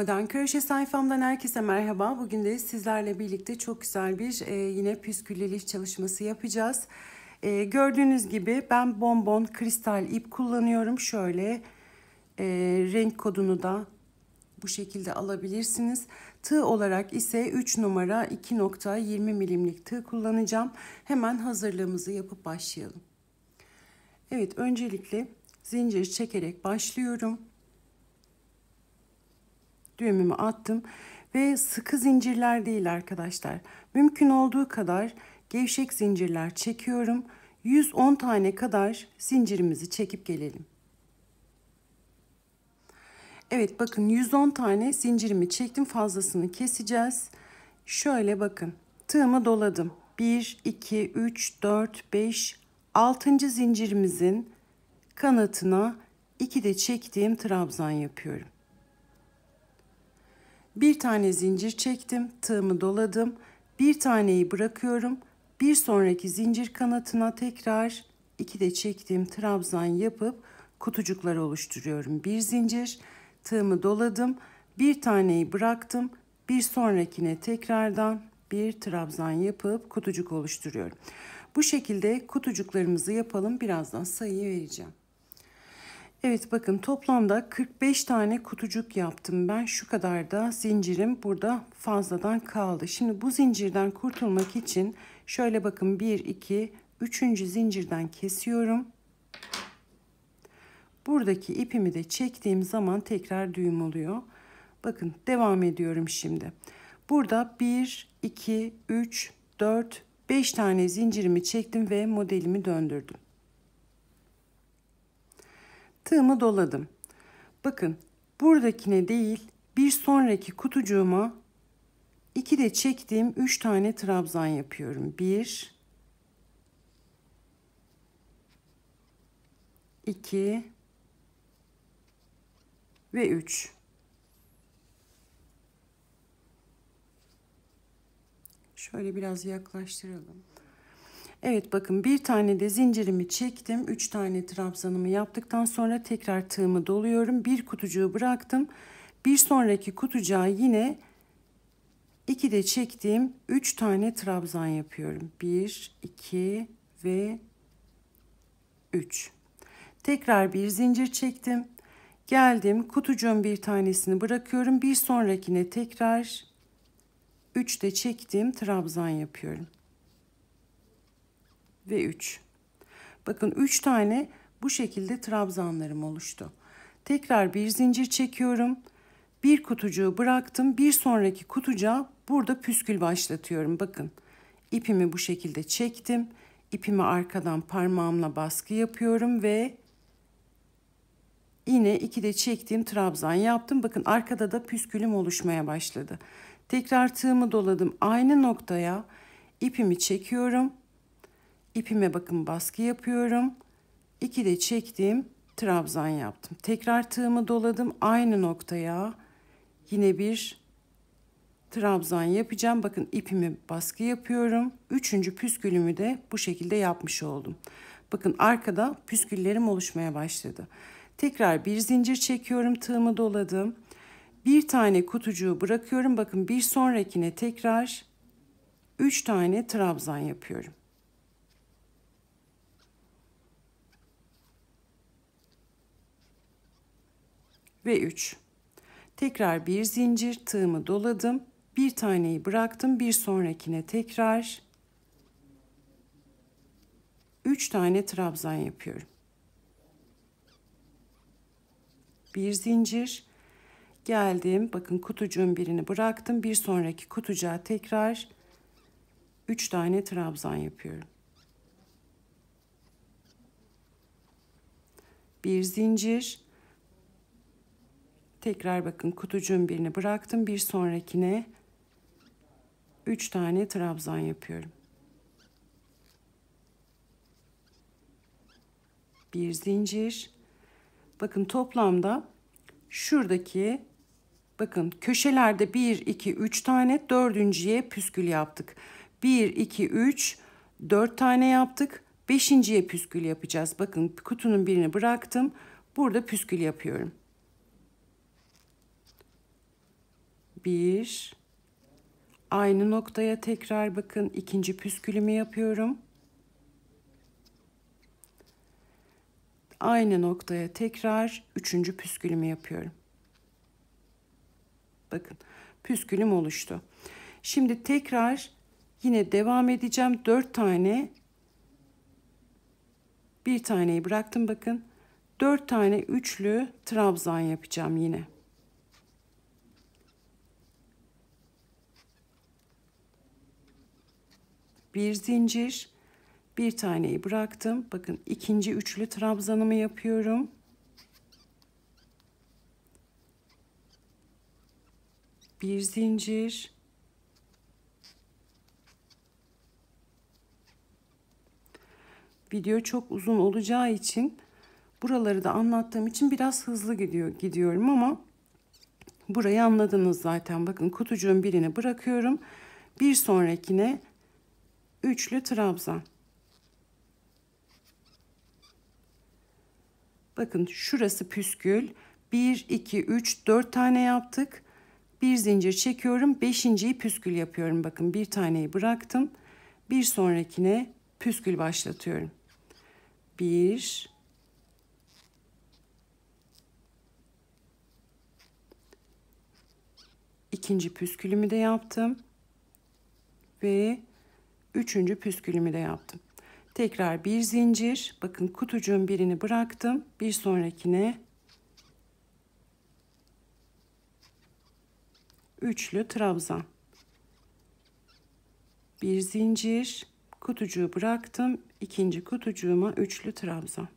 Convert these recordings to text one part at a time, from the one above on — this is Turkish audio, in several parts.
Modern Köşe sayfamdan herkese merhaba. Bugün de sizlerle birlikte çok güzel bir e, yine püskülleliş çalışması yapacağız. E, gördüğünüz gibi ben bonbon kristal ip kullanıyorum. Şöyle e, renk kodunu da bu şekilde alabilirsiniz. Tığ olarak ise 3 numara 2.20 milimlik tığ kullanacağım. Hemen hazırlığımızı yapıp başlayalım. Evet öncelikle zincir çekerek başlıyorum düğümümü attım ve sıkı zincirler değil arkadaşlar. Mümkün olduğu kadar gevşek zincirler çekiyorum. 110 tane kadar zincirimizi çekip gelelim. Evet bakın 110 tane zincirimi çektim. Fazlasını keseceğiz. Şöyle bakın. Tığımı doladım. 1, 2, 3, 4, 5, 6. zincirimizin kanatına 2 de çektiğim trabzan yapıyorum. Bir tane zincir çektim, tığımı doladım. Bir taneyi bırakıyorum. Bir sonraki zincir kanatına tekrar iki de çektiğim trabzan yapıp kutucuklar oluşturuyorum. Bir zincir, tığımı doladım. Bir taneyi bıraktım. Bir sonrakine tekrardan bir trabzan yapıp kutucuk oluşturuyorum. Bu şekilde kutucuklarımızı yapalım. Birazdan sayıyı vereceğim. Evet bakın toplamda 45 tane kutucuk yaptım ben. Şu kadar da zincirim burada fazladan kaldı. Şimdi bu zincirden kurtulmak için şöyle bakın 1, 2, 3. zincirden kesiyorum. Buradaki ipimi de çektiğim zaman tekrar düğüm oluyor. Bakın devam ediyorum şimdi. Burada 1, 2, 3, 4, 5 tane zincirimi çektim ve modelimi döndürdüm. Tığımı doladım. Bakın buradakine değil bir sonraki kutucuğuma iki de çektiğim üç tane trabzan yapıyorum. Bir, iki ve üç. Şöyle biraz yaklaştıralım. Evet bakın bir tane de zincirimi çektim. 3 tane trabzanımı yaptıktan sonra tekrar tığımı doluyorum. Bir kutucuğu bıraktım. Bir sonraki kutucuğa yine 2 de çektiğim 3 tane trabzan yapıyorum. 1, 2 ve 3. Tekrar bir zincir çektim. Geldim kutucuğun bir tanesini bırakıyorum. Bir sonrakine tekrar 3 de çektiğim trabzan yapıyorum ve 3. Bakın 3 tane bu şekilde trabzanlarım oluştu. Tekrar bir zincir çekiyorum. Bir kutucuğu bıraktım. Bir sonraki kutucuğa burada püskül başlatıyorum. Bakın ipimi bu şekilde çektim. İpimi arkadan parmağımla baskı yapıyorum ve yine iki de çektiğim trabzan yaptım. Bakın arkada da püskülüm oluşmaya başladı. Tekrar tığımı doladım. Aynı noktaya ipimi çekiyorum ipime bakın baskı yapıyorum. 2 de çektiğim Trabzan yaptım. Tekrar tığımı doladım aynı noktaya. Yine bir trabzan yapacağım. Bakın ipimi baskı yapıyorum. Üçüncü püskülümü de bu şekilde yapmış oldum. Bakın arkada püsküllerim oluşmaya başladı. Tekrar bir zincir çekiyorum. Tığımı doladım. Bir tane kutucuğu bırakıyorum. Bakın bir sonrakine tekrar 3 tane trabzan yapıyorum. ve 3. Tekrar bir zincir tığımı doladım. Bir taneyi bıraktım. Bir sonrakine tekrar 3 tane trabzan yapıyorum. Bir zincir geldim. Bakın kutucuğun birini bıraktım. Bir sonraki kutucuğa tekrar 3 tane trabzan yapıyorum. Bir zincir Tekrar bakın kutucuğun birini bıraktım. Bir sonrakine 3 tane trabzan yapıyorum. Bir zincir. Bakın toplamda şuradaki bakın köşelerde 1, 2, 3 tane dördüncüye püskül yaptık. 1, 2, 3, 4 tane yaptık. Beşinciye püskül yapacağız. Bakın kutunun birini bıraktım. Burada püskül yapıyorum. bir. Aynı noktaya tekrar bakın. ikinci püskülümü yapıyorum. Aynı noktaya tekrar üçüncü püskülümü yapıyorum. Bakın püskülüm oluştu. Şimdi tekrar yine devam edeceğim. Dört tane bir taneyi bıraktım bakın. Dört tane üçlü trabzan yapacağım yine. bir zincir bir taneyi bıraktım bakın ikinci üçlü trabzanımı yapıyorum bir zincir video çok uzun olacağı için buraları da anlattığım için biraz hızlı gidiyor gidiyorum ama burayı anladınız zaten bakın kutucuğun birini bırakıyorum bir sonrakine Üçlü trabzan. Bakın şurası püskül. 1, 2, 3, 4 tane yaptık. Bir zincir çekiyorum. Beşinciyi püskül yapıyorum. Bakın bir taneyi bıraktım. Bir sonrakine püskül başlatıyorum. 1, 2. püskülümü de yaptım. Ve Üçüncü püskülümü de yaptım. Tekrar bir zincir. Bakın kutucuğun birini bıraktım. Bir sonrakine üçlü trabzan. Bir zincir. Kutucuğu bıraktım. İkinci kutucuğuma üçlü trabzan.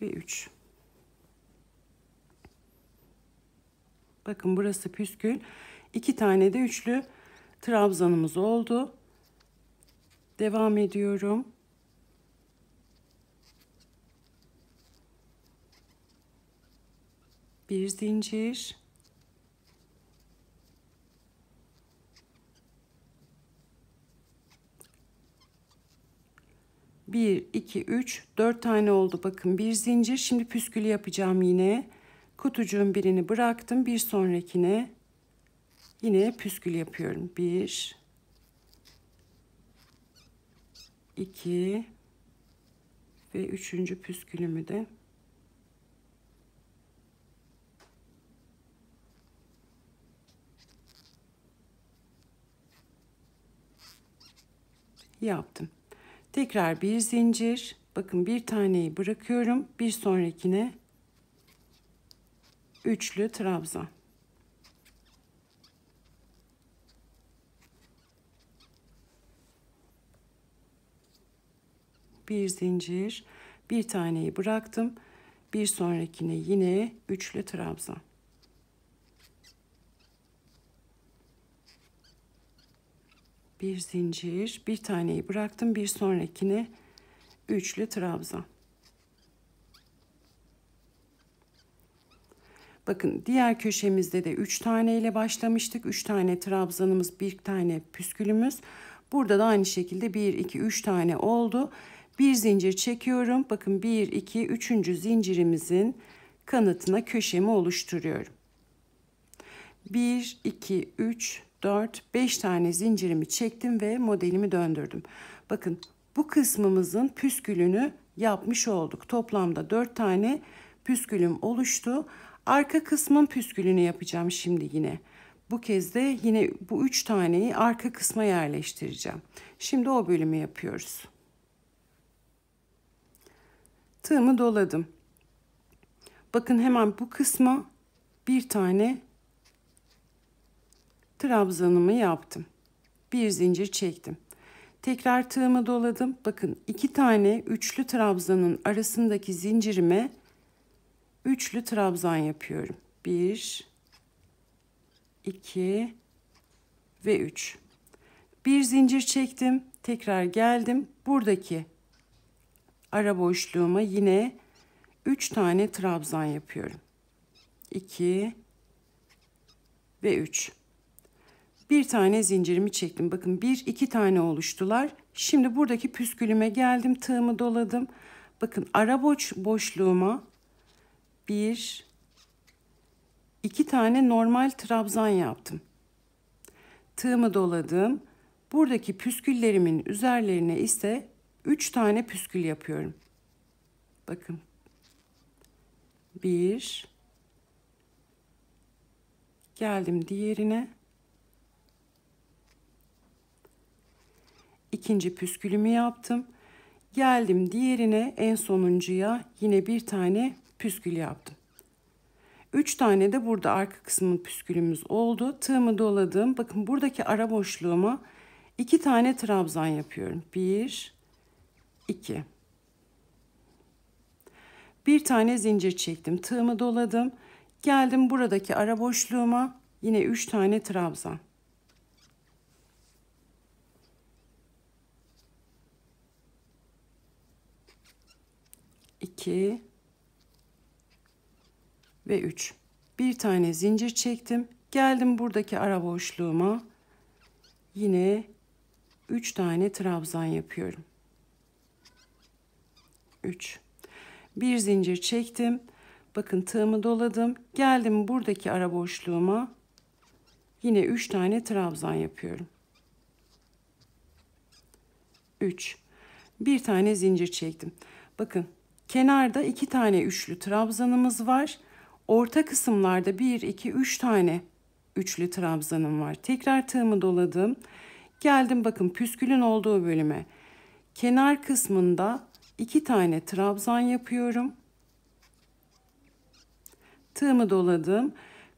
Ve üç. Bakın burası püskül. İki tane de üçlü trabzanımız oldu. Devam ediyorum. Bir zincir. Bir, iki, üç, dört tane oldu. Bakın bir zincir. Şimdi püskülü yapacağım yine kutucuğun birini bıraktım. Bir sonrakine yine püskül yapıyorum. Bir, iki ve üçüncü püskülümü de yaptım. Tekrar bir zincir. Bakın bir taneyi bırakıyorum. Bir sonrakine Üçlü trabzan. Bir zincir, bir taneyi bıraktım. Bir sonrakine yine üçlü trabzan. Bir zincir, bir taneyi bıraktım. Bir sonrakine üçlü trabzan. Bakın diğer köşemizde de 3 tane ile başlamıştık. 3 tane trabzanımız, 1 tane püskülümüz. Burada da aynı şekilde 1, 2, 3 tane oldu. Bir zincir çekiyorum. Bakın 1, 2, 3. zincirimizin kanatına köşemi oluşturuyorum. 1, 2, 3, 4, 5 tane zincirimi çektim ve modelimi döndürdüm. Bakın bu kısmımızın püskülünü yapmış olduk. Toplamda 4 tane püskülüm oluştu. Arka kısmın püskülünü yapacağım şimdi yine. Bu kez de yine bu üç taneyi arka kısma yerleştireceğim. Şimdi o bölümü yapıyoruz. Tığımı doladım. Bakın hemen bu kısma bir tane trabzanımı yaptım. Bir zincir çektim. Tekrar tığımı doladım. Bakın iki tane üçlü trabzanın arasındaki zincirime üçlü trabzan yapıyorum. Bir, iki ve üç. Bir zincir çektim. Tekrar geldim. Buradaki ara boşluğuma yine üç tane trabzan yapıyorum. İki ve üç. Bir tane zincirimi çektim. Bakın bir iki tane oluştular. Şimdi buradaki püskülüme geldim. Tığımı doladım. Bakın ara boş, boşluğuma bir, iki tane normal trabzan yaptım. Tığımı doladım. Buradaki püsküllerimin üzerlerine ise üç tane püskül yapıyorum. Bakın. Bir, geldim diğerine. ikinci püskülümü yaptım. Geldim diğerine en sonuncuya yine bir tane püskül yaptım. Üç tane de burada arka kısmın püskülümüz oldu. Tığımı doladım. Bakın buradaki ara boşluğuma iki tane trabzan yapıyorum. Bir, iki. Bir tane zincir çektim. Tığımı doladım. Geldim buradaki ara boşluğuma yine üç tane trabzan. İki, ve 3. Bir tane zincir çektim. Geldim buradaki ara boşluğuma. Yine 3 tane trabzan yapıyorum. 3. Bir zincir çektim. Bakın tığımı doladım. Geldim buradaki ara boşluğuma. Yine 3 tane trabzan yapıyorum. 3. Bir tane zincir çektim. Bakın kenarda 2 tane üçlü trabzanımız var. Orta kısımlarda 1, 2, 3 tane üçlü trabzanım var. Tekrar tığımı doladım. Geldim bakın püskülün olduğu bölüme. Kenar kısmında 2 tane trabzan yapıyorum. Tığımı doladım.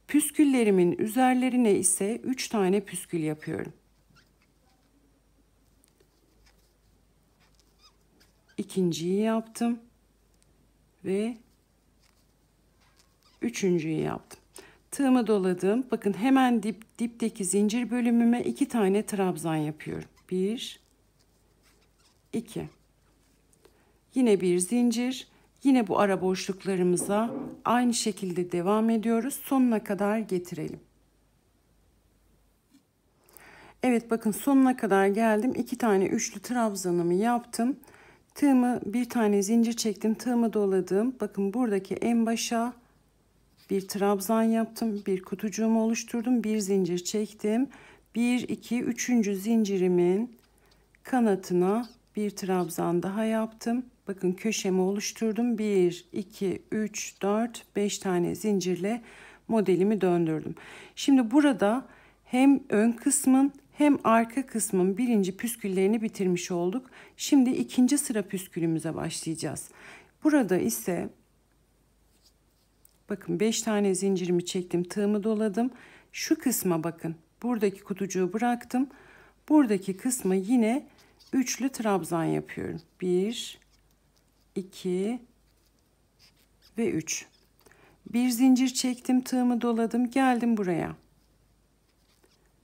Püsküllerimin üzerlerine ise 3 tane püskül yapıyorum. İkinciyi yaptım ve Üçüncüyü yaptım. Tığımı doladım. Bakın hemen dip, dipteki zincir bölümüme iki tane trabzan yapıyorum. Bir, iki. Yine bir zincir. Yine bu ara boşluklarımıza aynı şekilde devam ediyoruz. Sonuna kadar getirelim. Evet bakın sonuna kadar geldim. İki tane üçlü trabzanımı yaptım. Tığımı bir tane zincir çektim. Tığımı doladım. Bakın buradaki en başa bir trabzan yaptım bir kutucuğumu oluşturdum bir zincir çektim 1 2 3. zincirimin kanatına bir trabzan daha yaptım bakın köşemi oluşturdum 1 2 3 4 5 tane zincirle modelimi döndürdüm şimdi burada hem ön kısmın hem arka kısmın birinci püsküllerini bitirmiş olduk. Şimdi ikinci sıra püskülümüze başlayacağız. Burada ise Bakın 5 tane zincirimi çektim. Tığımı doladım. Şu kısma bakın. Buradaki kutucuğu bıraktım. Buradaki kısmı yine üçlü trabzan yapıyorum. 1 2 ve 3. Bir zincir çektim, tığımı doladım, geldim buraya.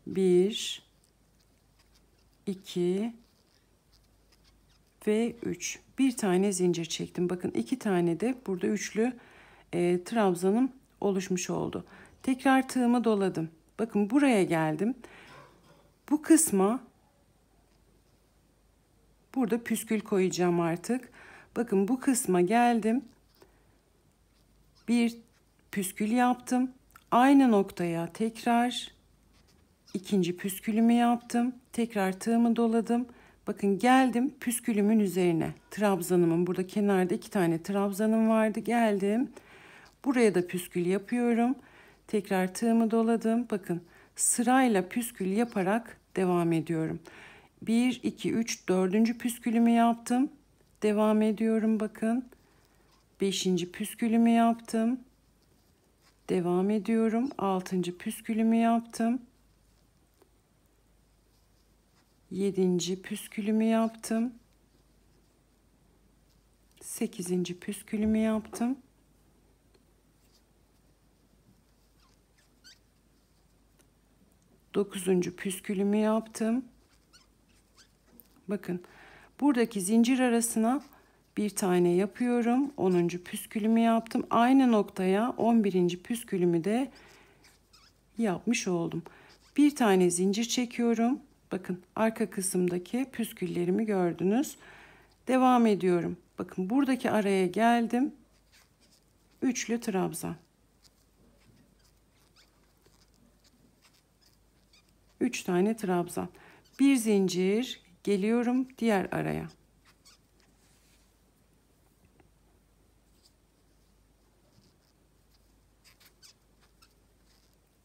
1 2 ve 3. Bir tane zincir çektim. Bakın iki tane de burada üçlü e, trabzanım oluşmuş oldu. Tekrar tığımı doladım. Bakın buraya geldim. Bu kısma burada püskül koyacağım artık. Bakın bu kısma geldim. Bir püskül yaptım. Aynı noktaya tekrar ikinci püskülümü yaptım. Tekrar tığımı doladım. Bakın geldim püskülümün üzerine. Trabzanımın burada kenarda iki tane trabzanım vardı. Geldim. Buraya da püskül yapıyorum. Tekrar tığımı doladım. Bakın sırayla püskül yaparak devam ediyorum. 1, 2, 3, 4. püskülümü yaptım. Devam ediyorum bakın. 5. püskülümü yaptım. Devam ediyorum. 6. püskülümü yaptım. 7. püskülümü yaptım. 8. püskülümü yaptım. 9. püskülümü yaptım. Bakın buradaki zincir arasına bir tane yapıyorum. 10. püskülümü yaptım. Aynı noktaya 11. püskülümü de yapmış oldum. Bir tane zincir çekiyorum. Bakın arka kısımdaki püsküllerimi gördünüz. Devam ediyorum. Bakın buradaki araya geldim. Üçlü trabzan. 3 tane trabzan. Bir zincir geliyorum diğer araya.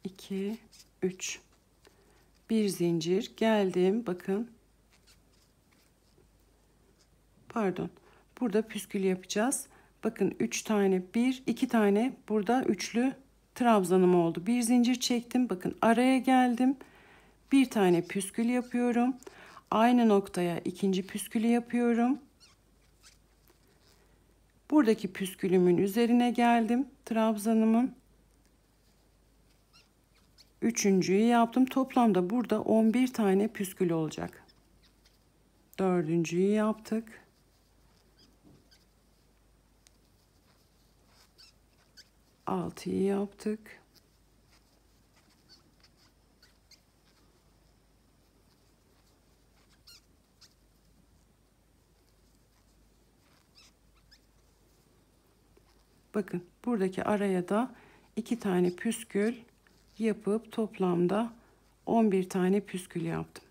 İki, üç. Bir zincir geldim. Bakın. Pardon. Burada püskül yapacağız. Bakın üç tane bir, iki tane burada üçlü trabzanım oldu. Bir zincir çektim. Bakın araya geldim. Bir tane püskül yapıyorum. Aynı noktaya ikinci püskülü yapıyorum. Buradaki püskülümün üzerine geldim. Trabzanımın. Üçüncüyü yaptım. Toplamda burada 11 tane püskül olacak. Dördüncüyü yaptık. Altıyı yaptık. Bakın buradaki araya da iki tane püskül yapıp toplamda 11 tane püskül yaptım.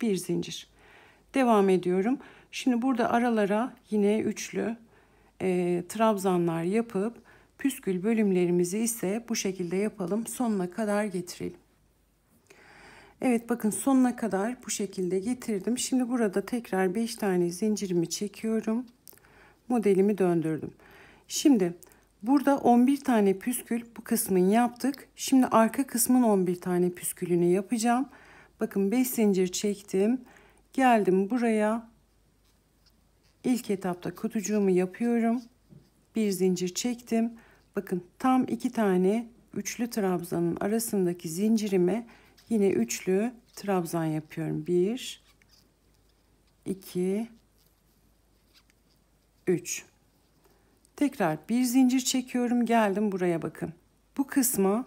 Bir zincir. Devam ediyorum. Şimdi burada aralara yine üçlü e, trabzanlar yapıp püskül bölümlerimizi ise bu şekilde yapalım. Sonuna kadar getirelim. Evet bakın sonuna kadar bu şekilde getirdim. Şimdi burada tekrar 5 tane zincirimi çekiyorum. Modelimi döndürdüm. Şimdi burada 11 tane püskül bu kısmını yaptık. Şimdi arka kısmın 11 tane püskülünü yapacağım. Bakın 5 zincir çektim. Geldim buraya. İlk etapta kutucuğumu yapıyorum. Bir zincir çektim. Bakın tam iki tane üçlü trabzanın arasındaki zincirime yine üçlü trabzan yapıyorum. Bir, iki, üç. Tekrar bir zincir çekiyorum. Geldim buraya bakın. Bu kısma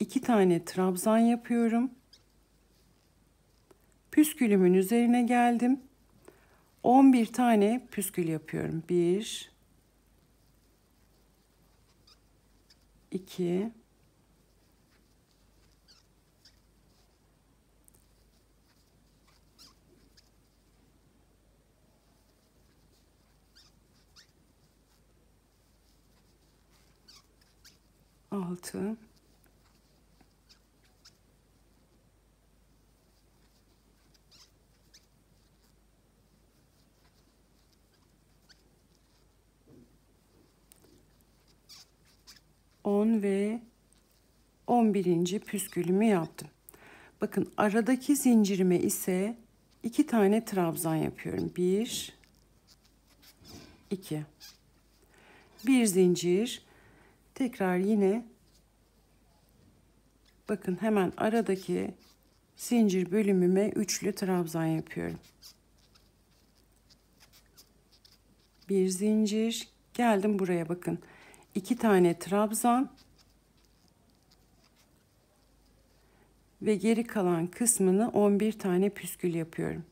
iki tane trabzan yapıyorum. Püskülümün üzerine geldim. 11 tane püskül yapıyorum. 1 2 altı, on ve on püskülümü yaptım. Bakın aradaki zincirime ise iki tane trabzan yapıyorum. Bir, iki. Bir zincir, tekrar yine bakın hemen aradaki zincir bölümüme üçlü trabzan yapıyorum. Bir zincir geldim buraya bakın. iki tane trabzan ve geri kalan kısmını 11 tane püskül yapıyorum.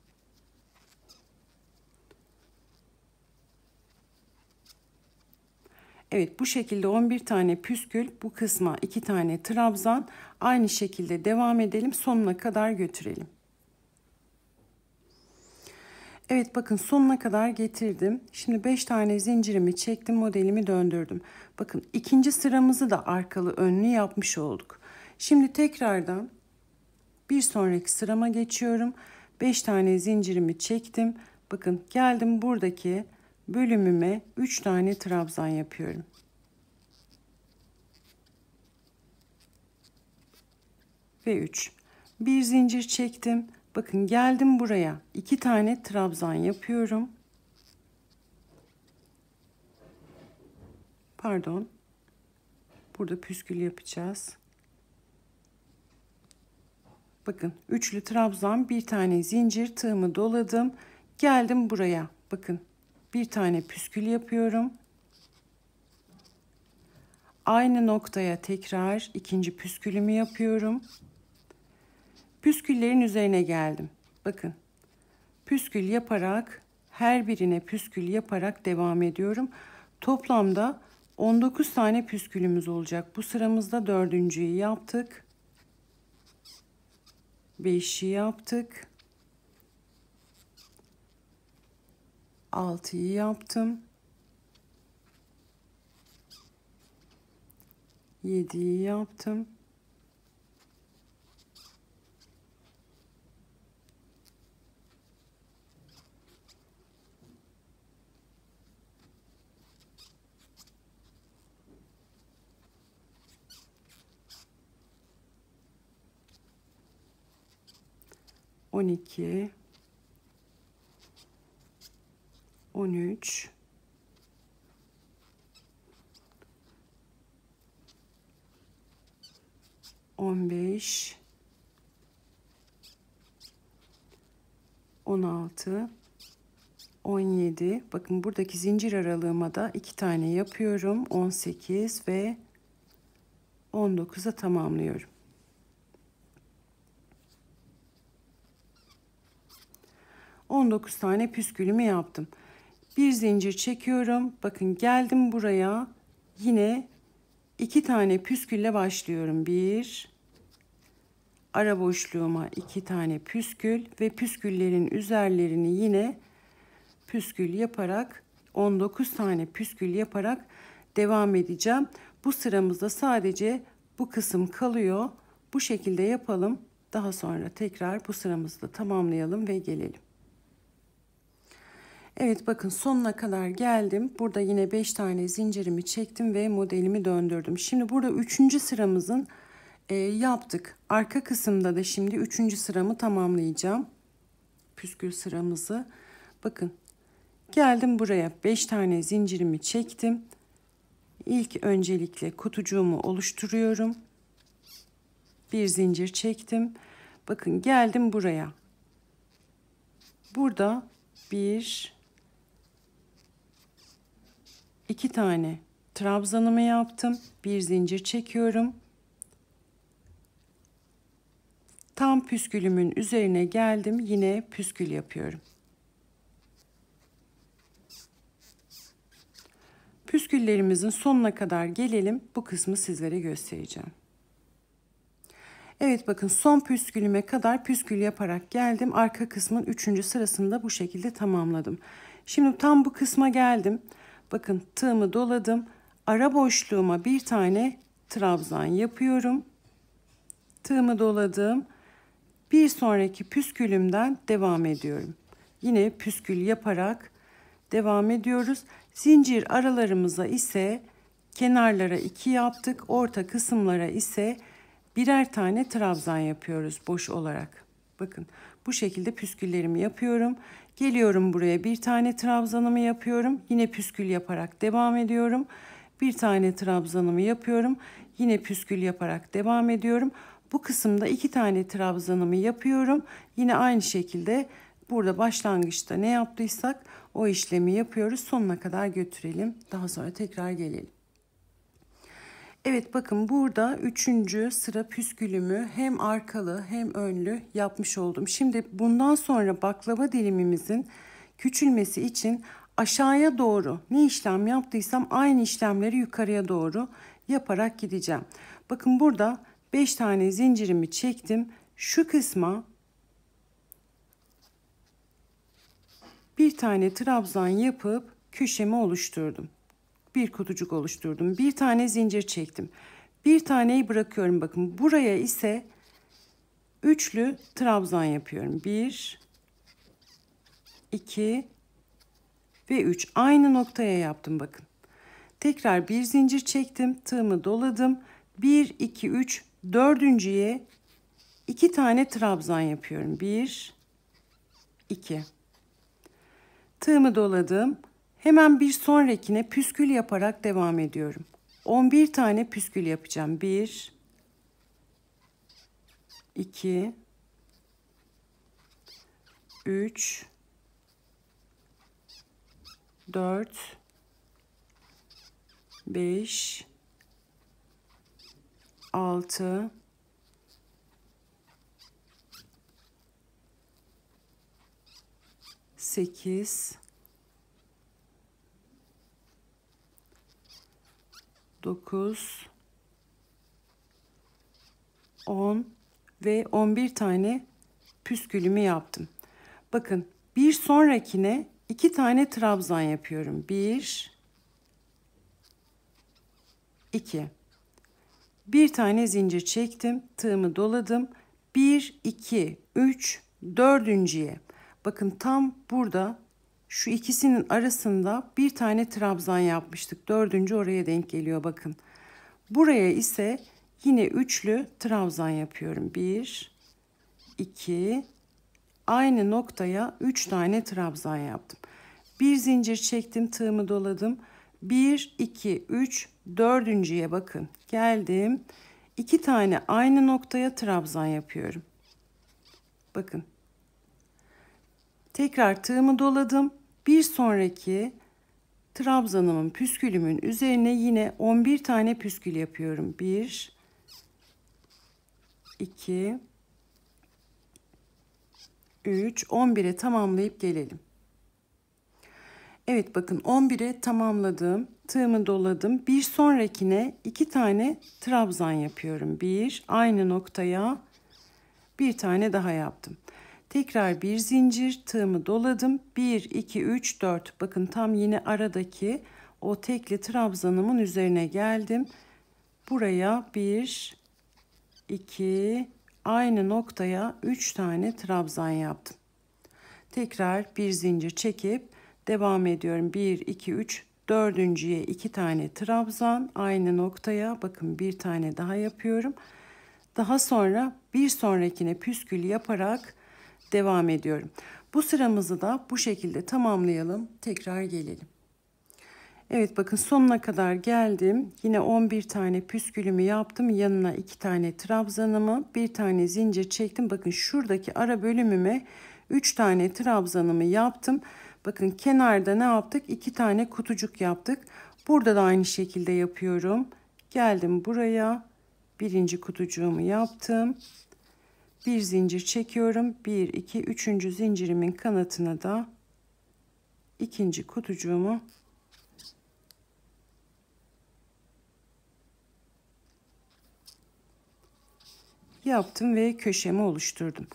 Evet bu şekilde 11 tane püskül bu kısma 2 tane trabzan aynı şekilde devam edelim sonuna kadar götürelim. Evet bakın sonuna kadar getirdim. Şimdi 5 tane zincirimi çektim modelimi döndürdüm. Bakın ikinci sıramızı da arkalı önlü yapmış olduk. Şimdi tekrardan bir sonraki sırama geçiyorum. 5 tane zincirimi çektim. Bakın geldim buradaki bölümüme 3 tane trabzan yapıyorum. Ve 3. Bir zincir çektim. Bakın geldim buraya. 2 tane trabzan yapıyorum. Pardon. Burada püskül yapacağız. Bakın üçlü trabzan bir tane zincir tığımı doladım. Geldim buraya. Bakın bir tane püskül yapıyorum. Aynı noktaya tekrar ikinci püskülümü yapıyorum. Püsküllerin üzerine geldim. Bakın. Püskül yaparak her birine püskül yaparak devam ediyorum. Toplamda 19 tane püskülümüz olacak. Bu sıramızda dördüncüyü yaptık. Beşi yaptık. 6'yı yaptım. 7'yi yaptım. On iki. 13 15 16 17 bakın buradaki zincir aralığıma da iki tane yapıyorum 18 ve 19'a tamamlıyorum On dokuz tane püskülümü yaptım bir zincir çekiyorum. Bakın geldim buraya. Yine iki tane püskülle başlıyorum. Bir ara boşluğuma iki tane püskül ve püsküllerin üzerlerini yine püskül yaparak 19 tane püskül yaparak devam edeceğim. Bu sıramızda sadece bu kısım kalıyor. Bu şekilde yapalım. Daha sonra tekrar bu sıramızı da tamamlayalım ve gelelim. Evet bakın sonuna kadar geldim. Burada yine 5 tane zincirimi çektim ve modelimi döndürdüm. Şimdi burada 3. sıramızın e, yaptık. Arka kısımda da şimdi 3. sıramı tamamlayacağım. Püskül sıramızı. Bakın geldim buraya 5 tane zincirimi çektim. İlk öncelikle kutucuğumu oluşturuyorum. Bir zincir çektim. Bakın geldim buraya. Burada 1 iki tane trabzanımı yaptım. Bir zincir çekiyorum. Tam püskülümün üzerine geldim. Yine püskül yapıyorum. Püsküllerimizin sonuna kadar gelelim. Bu kısmı sizlere göstereceğim. Evet bakın son püskülüme kadar püskül yaparak geldim. Arka kısmın 3. sırasında bu şekilde tamamladım. Şimdi tam bu kısma geldim. Bakın tığımı doladım. Ara boşluğuma bir tane trabzan yapıyorum. Tığımı doladım. Bir sonraki püskülümden devam ediyorum. Yine püskül yaparak devam ediyoruz. Zincir aralarımıza ise kenarlara 2 yaptık. Orta kısımlara ise birer tane trabzan yapıyoruz boş olarak. Bakın bu şekilde püsküllerimi yapıyorum. Geliyorum buraya bir tane trabzanımı yapıyorum. Yine püskül yaparak devam ediyorum. Bir tane trabzanımı yapıyorum. Yine püskül yaparak devam ediyorum. Bu kısımda iki tane trabzanımı yapıyorum. Yine aynı şekilde burada başlangıçta ne yaptıysak o işlemi yapıyoruz. Sonuna kadar götürelim. Daha sonra tekrar gelelim. Evet bakın burada üçüncü sıra püskülümü hem arkalı hem önlü yapmış oldum. Şimdi bundan sonra baklava dilimimizin küçülmesi için aşağıya doğru ne işlem yaptıysam aynı işlemleri yukarıya doğru yaparak gideceğim. Bakın burada 5 tane zincirimi çektim. Şu kısma bir tane trabzan yapıp köşemi oluşturdum bir kutucuk oluşturdum. Bir tane zincir çektim. Bir taneyi bırakıyorum bakın. Buraya ise üçlü trabzan yapıyorum. Bir, iki ve üç. Aynı noktaya yaptım bakın. Tekrar bir zincir çektim. Tığımı doladım. Bir, iki, üç. Dördüncüye iki tane trabzan yapıyorum. Bir, iki. Tığımı doladım. Hemen bir sonrakine püskül yaparak devam ediyorum. 11 tane püskül yapacağım. 1 2 3 4 5 6 8 9 10 ve 11 tane püskülümü yaptım. Bakın bir sonrakine iki tane trabzan yapıyorum. 1 2 bir tane zincir çektim, tığımı doladım. 1 2 3 dördüncüye. Bakın tam burada şu ikisinin arasında bir tane trabzan yapmıştık. Dördüncü oraya denk geliyor bakın. Buraya ise yine üçlü trabzan yapıyorum. Bir, iki, aynı noktaya üç tane trabzan yaptım. Bir zincir çektim, tığımı doladım. Bir, iki, üç, dördüncüye bakın. Geldim. İki tane aynı noktaya trabzan yapıyorum. Bakın. Tekrar tığımı doladım. Bir sonraki trabzanımın püskülümün üzerine yine 11 tane püskül yapıyorum. 1 2 3 11'e tamamlayıp gelelim. Evet bakın 11'e tamamladım. Tığımı doladım. Bir sonrakine 2 tane trabzan yapıyorum. 1 aynı noktaya bir tane daha yaptım. Tekrar bir zincir tığımı doladım. 1, 2, 3, 4. Bakın tam yine aradaki o tekli trabzanımın üzerine geldim. Buraya 1, 2, aynı noktaya 3 tane trabzan yaptım. Tekrar bir zincir çekip devam ediyorum. 1, 2, 3, dördüncüye 2 tane trabzan aynı noktaya bakın bir tane daha yapıyorum. Daha sonra bir sonrakine püskül yaparak devam ediyorum. Bu sıramızı da bu şekilde tamamlayalım. Tekrar gelelim. Evet bakın sonuna kadar geldim. Yine 11 tane püskülümü yaptım. Yanına 2 tane trabzanımı, 1 tane zincir çektim. Bakın şuradaki ara bölümüme 3 tane trabzanımı yaptım. Bakın kenarda ne yaptık? 2 tane kutucuk yaptık. Burada da aynı şekilde yapıyorum. Geldim buraya. Birinci kutucuğumu yaptım bir zincir çekiyorum. 1 2 3. zincirimin kanatına da ikinci kutucuğumu yaptım ve köşemi oluşturdum.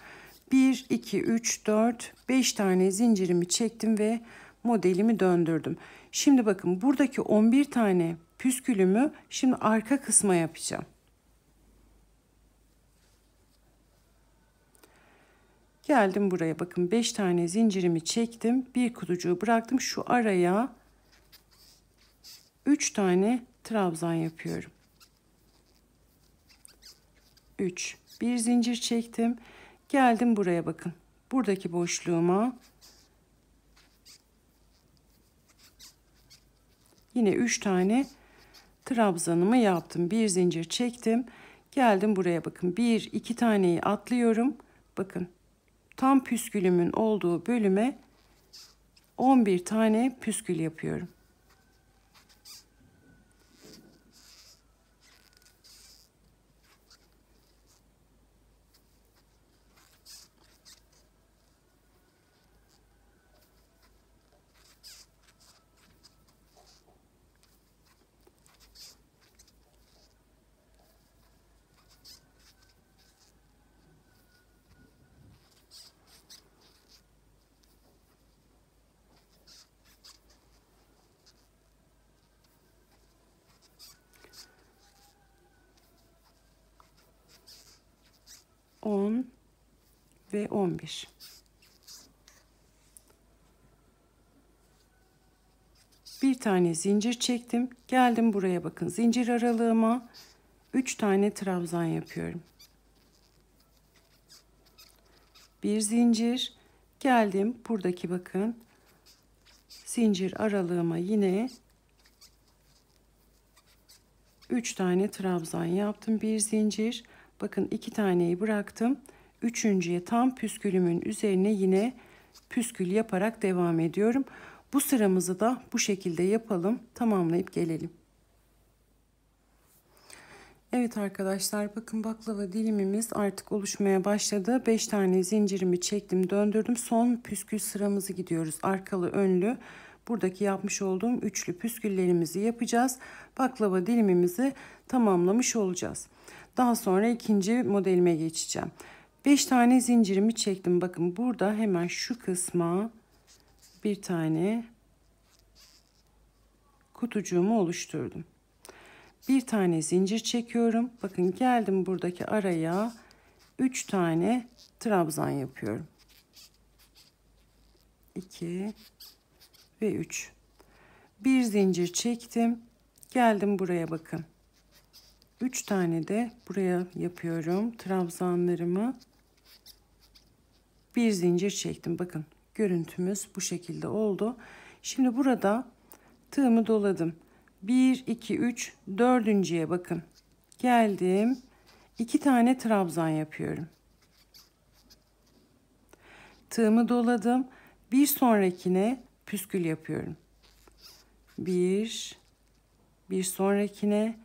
1 2 3 4 5 tane zincirimi çektim ve modelimi döndürdüm. Şimdi bakın buradaki 11 tane püskülümü şimdi arka kısma yapacağım. Geldim buraya bakın 5 tane zincirimi çektim. Bir kutucuğu bıraktım. Şu araya 3 tane trabzan yapıyorum. 3. Bir zincir çektim. Geldim buraya bakın. Buradaki boşluğuma yine 3 tane trabzanımı yaptım. Bir zincir çektim. Geldim buraya bakın. bir iki taneyi atlıyorum. Bakın tam püskülümün olduğu bölüme 11 tane püskül yapıyorum. 10 ve 11. Bir tane zincir çektim. Geldim buraya bakın. Zincir aralığıma 3 tane trabzan yapıyorum. Bir zincir geldim. Buradaki bakın. Zincir aralığıma yine 3 tane trabzan yaptım. Bir zincir Bakın iki taneyi bıraktım. Üçüncüye tam püskülümün üzerine yine püskül yaparak devam ediyorum. Bu sıramızı da bu şekilde yapalım. Tamamlayıp gelelim. Evet arkadaşlar bakın baklava dilimimiz artık oluşmaya başladı. 5 tane zincirimi çektim döndürdüm. Son püskül sıramızı gidiyoruz. Arkalı önlü buradaki yapmış olduğum üçlü püsküllerimizi yapacağız. Baklava dilimimizi tamamlamış olacağız. Daha sonra ikinci modelime geçeceğim. 5 tane zincirimi çektim. Bakın burada hemen şu kısma bir tane kutucuğumu oluşturdum. Bir tane zincir çekiyorum. Bakın geldim buradaki araya 3 tane trabzan yapıyorum. 2 ve 3. Bir zincir çektim. Geldim buraya bakın. 3 tane de buraya yapıyorum trabzanlarımı bir zincir çektim bakın görüntümüz bu şekilde oldu şimdi burada tığımı doladım 1 2 3 dördüncüye bakın geldim 2 tane trabzan yapıyorum tığımı doladım bir sonrakine püskül yapıyorum bir bir sonrakine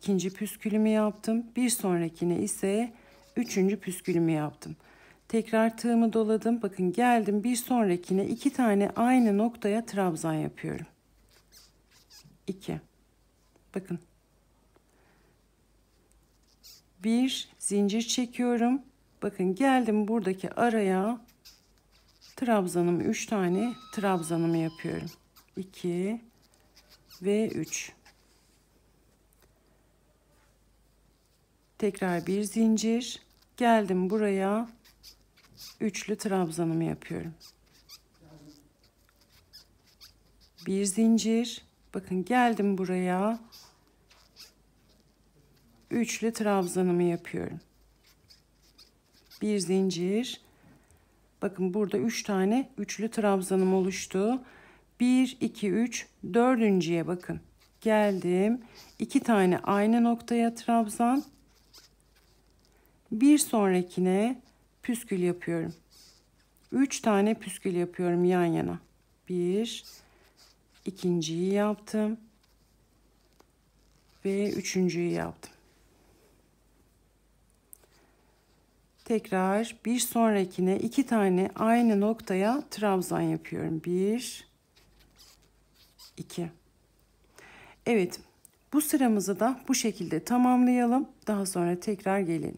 ikinci püskülümü yaptım. Bir sonrakine ise üçüncü püskülümü yaptım. Tekrar tığımı doladım. Bakın geldim bir sonrakine iki tane aynı noktaya trabzan yapıyorum. 2. Bakın. Bir zincir çekiyorum. Bakın geldim buradaki araya trabzanım 3 tane trabzanımı yapıyorum. 2 ve 3. tekrar bir zincir geldim buraya üçlü trabzanımı yapıyorum bir zincir bakın geldim buraya üçlü trabzanımı yapıyorum bir zincir bakın burada üç tane üçlü trabzanım oluştu 1 2 3 dördüncüye bakın geldim iki tane aynı noktaya trabzan bir sonrakine püskül yapıyorum. 3 tane püskül yapıyorum yan yana. 1 ikinciyi yaptım ve üçüncüyü yaptım. Tekrar bir sonrakine iki tane aynı noktaya trabzan yapıyorum. Bir, iki. Evet bu sıramızı da bu şekilde tamamlayalım. Daha sonra tekrar gelelim.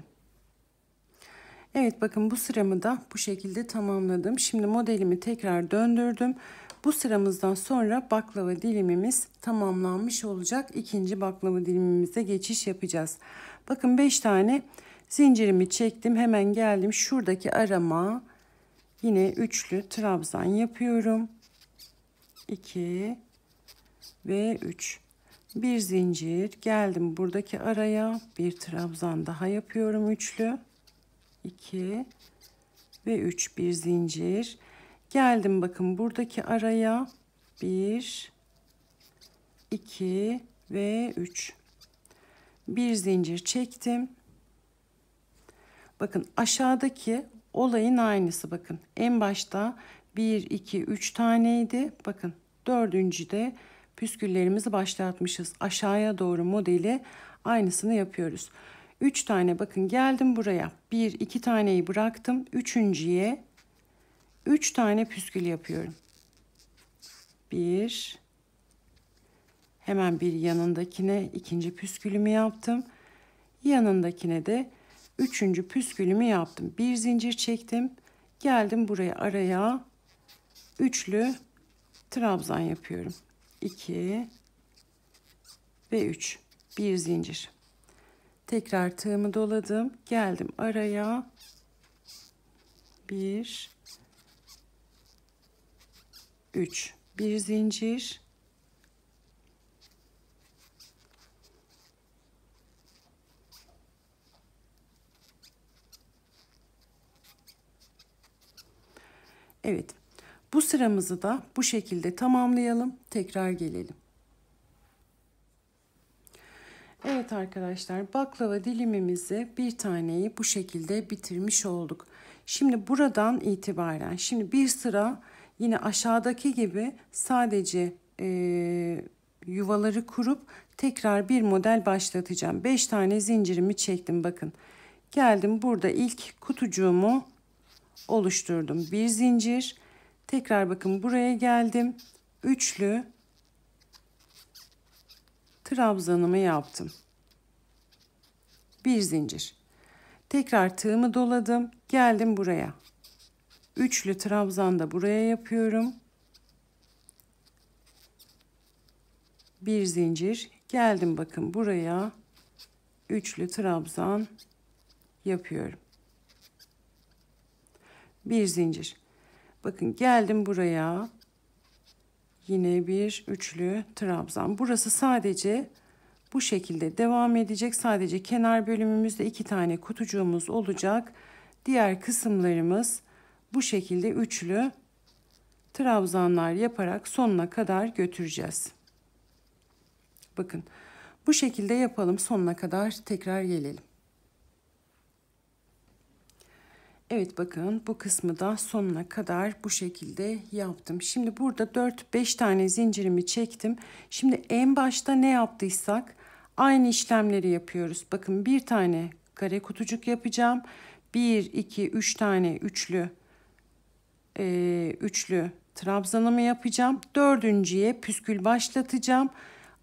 Evet bakın bu sıramı da bu şekilde tamamladım. Şimdi modelimi tekrar döndürdüm. Bu sıramızdan sonra baklava dilimimiz tamamlanmış olacak. İkinci baklava dilimimize geçiş yapacağız. Bakın 5 tane zincirimi çektim. Hemen geldim şuradaki arama yine üçlü trabzan yapıyorum. 2 ve 3 bir zincir geldim buradaki araya bir trabzan daha yapıyorum üçlü 2 ve 3 bir zincir. Geldim bakın buradaki araya 1 2 ve 3. Bir zincir çektim. Bakın aşağıdaki olayın aynısı bakın. En başta 1 2 3 taneydi. Bakın dördüncüde püsküllerimizi başlatmışız. Aşağıya doğru modeli aynısını yapıyoruz. 3 tane bakın geldim buraya. 1 2 taneyi bıraktım. Üçüncüye 3 tane püskül yapıyorum. 1 Hemen bir yanındakine ikinci püskülümü yaptım. Yanındakine de üçüncü püskülümü yaptım. Bir zincir çektim. Geldim buraya araya üçlü trabzan yapıyorum. 2 ve 3. Bir zincir. Tekrar tığımı doladım. Geldim araya. Bir, üç. Bir zincir. Evet. Bu sıramızı da bu şekilde tamamlayalım. Tekrar gelelim. Evet arkadaşlar baklava dilimimizi bir taneyi bu şekilde bitirmiş olduk. Şimdi buradan itibaren şimdi bir sıra yine aşağıdaki gibi sadece e, yuvaları kurup tekrar bir model başlatacağım. 5 tane zincirimi çektim bakın. Geldim burada ilk kutucuğumu oluşturdum. Bir zincir tekrar bakın buraya geldim. Üçlü trabzanımı yaptım bir zincir. Tekrar tığımı doladım. Geldim buraya. Üçlü trabzan da buraya yapıyorum. Bir zincir. Geldim bakın buraya. Üçlü trabzan yapıyorum. Bir zincir. Bakın geldim buraya. Yine bir üçlü trabzan. Burası sadece bu şekilde devam edecek. Sadece kenar bölümümüzde iki tane kutucuğumuz olacak. Diğer kısımlarımız bu şekilde üçlü trabzanlar yaparak sonuna kadar götüreceğiz. Bakın bu şekilde yapalım sonuna kadar tekrar gelelim. Evet bakın bu kısmı da sonuna kadar bu şekilde yaptım. Şimdi burada 4-5 tane zincirimi çektim. Şimdi en başta ne yaptıysak Aynı işlemleri yapıyoruz. Bakın bir tane kare kutucuk yapacağım. 1, 2, 3 tane üçlü e, üçlü trabzanımı yapacağım. Dördüncüye püskül başlatacağım.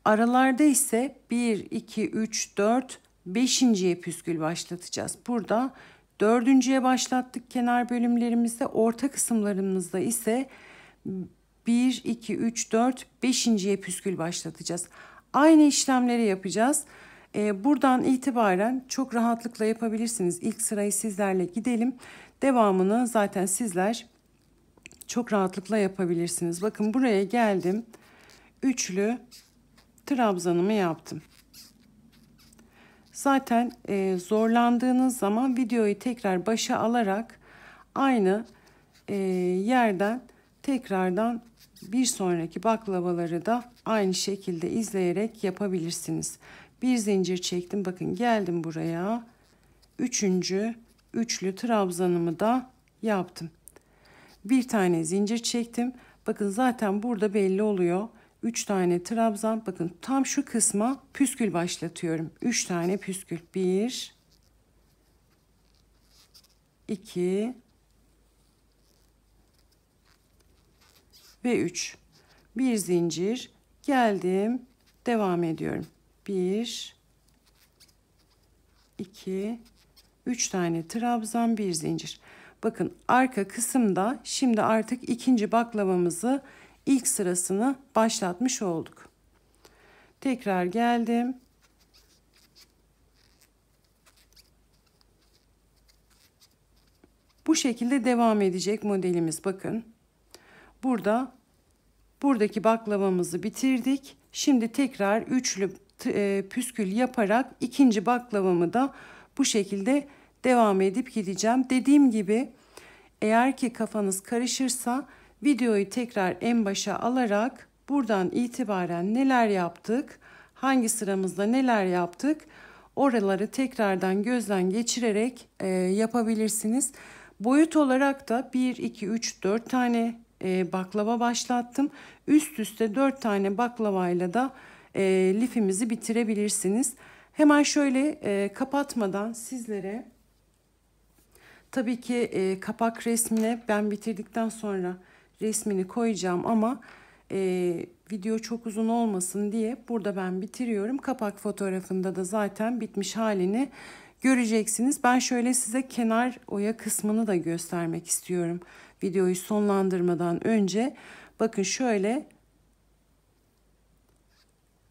Aralarda ise 1, 2, 3, 4, 5.ye püskül başlatacağız. Burada dördüncüye başlattık kenar bölümlerimizde. Orta kısımlarımızda ise 1, 2, 3, 4, 5.ye püskül başlatacağız. Aynı işlemleri yapacağız. E, buradan itibaren çok rahatlıkla yapabilirsiniz. İlk sırayı sizlerle gidelim. Devamını zaten sizler çok rahatlıkla yapabilirsiniz. Bakın buraya geldim. Üçlü trabzanımı yaptım. Zaten e, zorlandığınız zaman videoyu tekrar başa alarak aynı e, yerden tekrardan bir sonraki baklavaları da aynı şekilde izleyerek yapabilirsiniz. Bir zincir çektim. Bakın geldim buraya. Üçüncü üçlü trabzanımı da yaptım. Bir tane zincir çektim. Bakın zaten burada belli oluyor. üç tane trabzan bakın tam şu kısma püskül başlatıyorum. üç tane püskül. bir 2 ve 3. Bir zincir geldim. Devam ediyorum. 1 2 3 tane trabzan bir zincir. Bakın arka kısımda şimdi artık ikinci baklavamızı ilk sırasını başlatmış olduk. Tekrar geldim. Bu şekilde devam edecek modelimiz bakın. Burada buradaki baklavamızı bitirdik. Şimdi tekrar üçlü e, püskül yaparak ikinci baklavamı da bu şekilde devam edip gideceğim. Dediğim gibi eğer ki kafanız karışırsa videoyu tekrar en başa alarak buradan itibaren neler yaptık, hangi sıramızda neler yaptık oraları tekrardan gözden geçirerek e, yapabilirsiniz. Boyut olarak da 1, 2, 3, 4 tane e, baklava başlattım. Üst üste 4 tane baklavayla da e, lifimizi bitirebilirsiniz. Hemen şöyle e, kapatmadan sizlere tabii ki e, kapak resmine ben bitirdikten sonra resmini koyacağım ama e, video çok uzun olmasın diye burada ben bitiriyorum. Kapak fotoğrafında da zaten bitmiş halini göreceksiniz. Ben şöyle size kenar oya kısmını da göstermek istiyorum videoyu sonlandırmadan önce bakın şöyle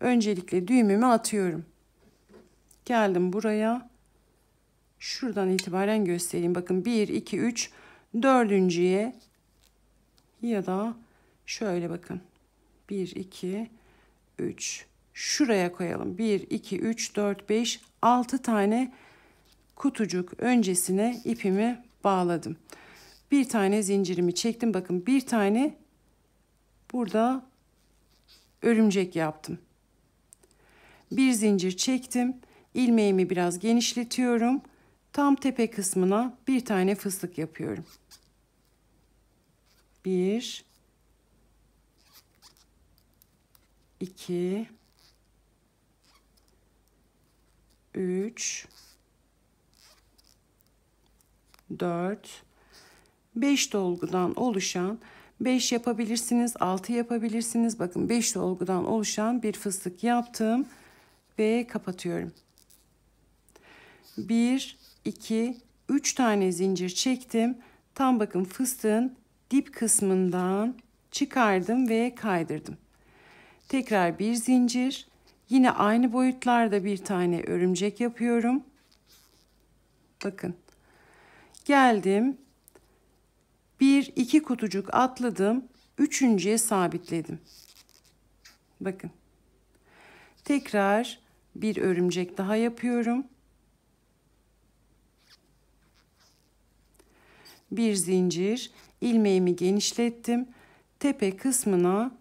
öncelikle düğümümü atıyorum. Geldim buraya. Şuradan itibaren göstereyim. Bakın 1, 2, 3, dördüncüye ya da şöyle bakın. 1, 2, 3. Şuraya koyalım. 1, 2, 3, 4, 5, 6 tane kutucuk öncesine ipimi bağladım. Bir tane zincirimi çektim. Bakın bir tane burada örümcek yaptım. Bir zincir çektim. İlmeğimi biraz genişletiyorum. Tam tepe kısmına bir tane fıstık yapıyorum. Bir, iki, üç, dört, 5 dolgudan oluşan 5 yapabilirsiniz, 6 yapabilirsiniz. Bakın 5 dolgudan oluşan bir fıstık yaptım ve kapatıyorum. 1 2 3 tane zincir çektim. Tam bakın fıstığın dip kısmından çıkardım ve kaydırdım. Tekrar bir zincir. Yine aynı boyutlarda bir tane örümcek yapıyorum. Bakın. Geldim bir, iki kutucuk atladım. Üçüncüye sabitledim. Bakın. Tekrar bir örümcek daha yapıyorum. Bir zincir ilmeğimi genişlettim. Tepe kısmına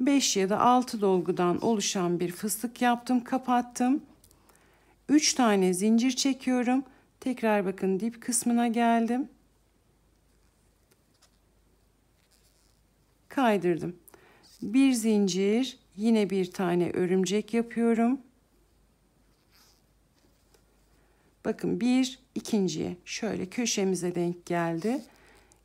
5 ya da 6 dolgudan oluşan bir fıstık yaptım kapattım 3 tane zincir çekiyorum tekrar bakın dip kısmına geldim kaydırdım bir zincir yine bir tane örümcek yapıyorum bakın bir ikinciye şöyle köşemize denk geldi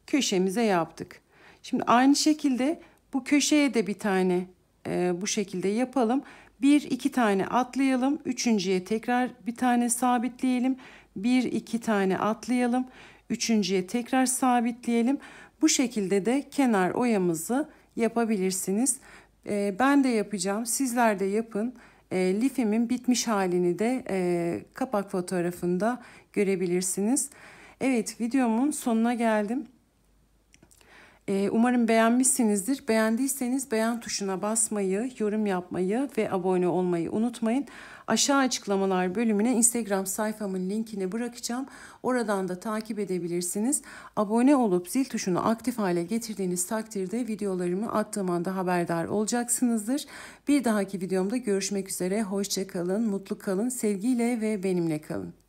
köşemize yaptık şimdi aynı şekilde bu köşeye de bir tane e, bu şekilde yapalım. Bir iki tane atlayalım. Üçüncüye tekrar bir tane sabitleyelim. Bir iki tane atlayalım. Üçüncüye tekrar sabitleyelim. Bu şekilde de kenar oyamızı yapabilirsiniz. E, ben de yapacağım. Sizler de yapın. E, lifimin bitmiş halini de e, kapak fotoğrafında görebilirsiniz. Evet videomun sonuna geldim. Ee, umarım beğenmişsinizdir. Beğendiyseniz beğen tuşuna basmayı, yorum yapmayı ve abone olmayı unutmayın. Aşağı açıklamalar bölümüne Instagram sayfamın linkini bırakacağım. Oradan da takip edebilirsiniz. Abone olup zil tuşunu aktif hale getirdiğiniz takdirde videolarımı attığım anda haberdar olacaksınızdır. Bir dahaki videomda görüşmek üzere. Hoşçakalın, mutlu kalın, sevgiyle ve benimle kalın.